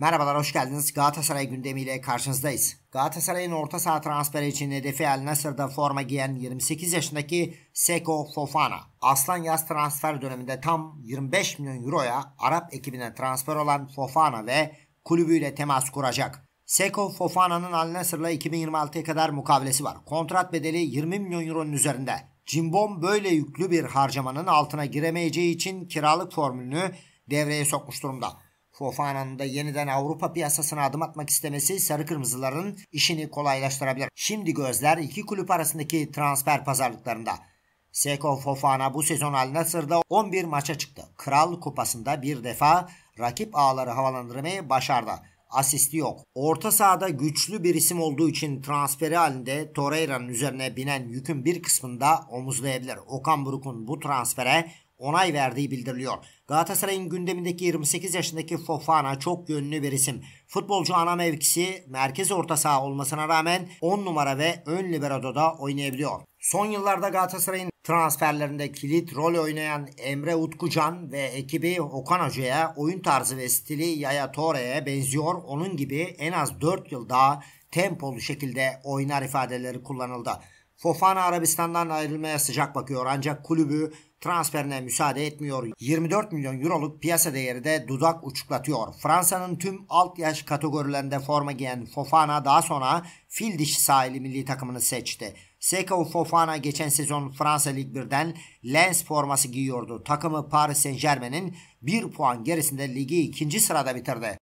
Merhabalar hoş geldiniz. Galatasaray gündemiyle karşınızdayız. Galatasaray'ın orta saha transferi için hedefi El Nasır'da forma giyen 28 yaşındaki Seko Fofana. Aslan yaz transfer döneminde tam 25 milyon euroya Arap ekibine transfer olan Fofana ve kulübüyle temas kuracak. Seko Fofana'nın Al Nasır'la 2026'ya kadar mukavelesi var. Kontrat bedeli 20 milyon euronun üzerinde. Cimbom böyle yüklü bir harcamanın altına giremeyeceği için kiralık formülünü devreye sokmuş durumda. Fofana'nın da yeniden Avrupa piyasasına adım atmak istemesi sarı kırmızıların işini kolaylaştırabilir. Şimdi gözler iki kulüp arasındaki transfer pazarlıklarında. Seko Fofana bu sezon Al Nasır'da 11 maça çıktı. Kral Kupası'nda bir defa rakip ağları havalandırmayı başardı. Asisti yok. Orta sahada güçlü bir isim olduğu için transferi halinde Torreira'nın üzerine binen yükün bir kısmında omuzlayabilir. Okan Buruk'un bu transfere onay verdiği bildiriliyor. Galatasaray'ın gündemindeki 28 yaşındaki Fofana çok yönlü bir isim. Futbolcu ana mevkisi merkez orta saha olmasına rağmen 10 numara ve ön liberoda da oynayabiliyor. Son yıllarda Galatasaray'ın transferlerinde kilit rol oynayan Emre Utkucan ve ekibi Okan Hoca'ya oyun tarzı ve stili Yaya Torre'ye benziyor. Onun gibi en az 4 yıl daha tempolu şekilde oynar ifadeleri kullanıldı. Fofana Arabistan'dan ayrılmaya sıcak bakıyor ancak kulübü transferine müsaade etmiyor. 24 milyon euroluk piyasa değeri de dudak uçuklatıyor. Fransa'nın tüm alt yaş kategorilerinde forma giyen Fofana daha sonra fil dişi sahili milli takımını seçti. Seko Fofana geçen sezon Fransa Lig 1'den Lens forması giyiyordu. Takımı Paris Saint Germain'in 1 puan gerisinde ligi ikinci sırada bitirdi.